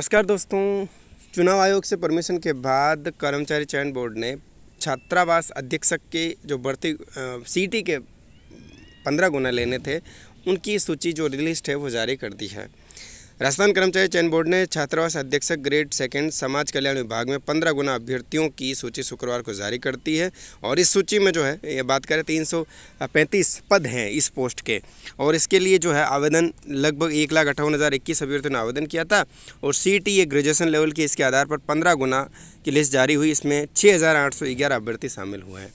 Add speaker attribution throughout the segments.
Speaker 1: नमस्कार दोस्तों चुनाव आयोग से परमिशन के बाद कर्मचारी चयन बोर्ड ने छात्रावास अधीक्षक के जो बढ़ती सीटी के पंद्रह गुना लेने थे उनकी सूची जो रिलीज है वो जारी कर दी है राजस्थान कर्मचारी चयन बोर्ड ने छात्रावास अध्यक्षक ग्रेड सेकेंड समाज कल्याण विभाग में पंद्रह गुना अभ्यर्थियों की सूची शुक्रवार को जारी करती है और इस सूची में जो है ये बात करें तीन सौ पैंतीस पद हैं इस पोस्ट के और इसके लिए जो है आवेदन लगभग एक लाख अट्ठावन हज़ार इक्कीस अभ्यर्थियों ने आवेदन किया था और सी टी ये ग्रेजुएसन लेवल की इसके आधार पर पंद्रह गुना की लिस्ट जारी हुई इसमें छः हज़ार आठ सौ ग्यारह अभ्यर्थी शामिल हुए हैं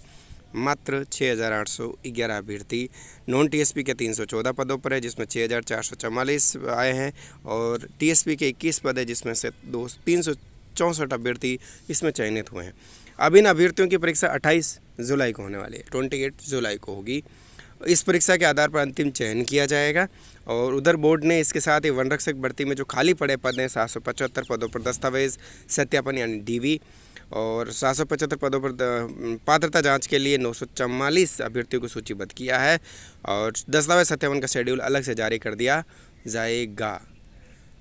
Speaker 1: मात्र 6,811 अभ्यर्थी नॉन टीएसपी के 314 पदों पर है जिसमें 6,444 आए हैं और टीएसपी के 21 पद है जिसमें से दो तीन अभ्यर्थी इसमें चयनित हुए हैं अब इन अभ्यर्थियों की परीक्षा 28 जुलाई को होने वाली है 28 जुलाई को होगी इस परीक्षा के आधार पर अंतिम चयन किया जाएगा और उधर बोर्ड ने इसके साथ ही वन रक्षक भर्ती में जो खाली पड़े पद हैं सात सौ पचहत्तर पदों पर दस्तावेज सत्यापन यानी डी और सात सौ पचहत्तर पदों पर पात्रता जांच के लिए नौ सौ चवालीस अभ्यर्थियों को सूचीबद्ध किया है और दस्तावेज सत्यापन का शेड्यूल अलग से जारी कर दिया जाएगा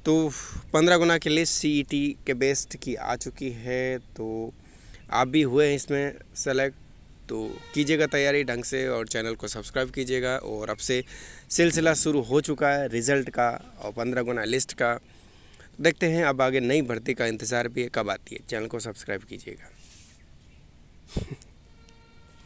Speaker 1: तो पंद्रह गुना के लिए सी e के बेस्ट की आ चुकी है तो आप भी हुए हैं इसमें सेलेक्ट तो कीजिएगा तैयारी ढंग से और चैनल को सब्सक्राइब कीजिएगा और अब से सिलसिला शुरू हो चुका है रिज़ल्ट का और पंद्रह गुना लिस्ट का देखते हैं अब आगे नई भर्ती का इंतज़ार भी है कब आती है चैनल को सब्सक्राइब कीजिएगा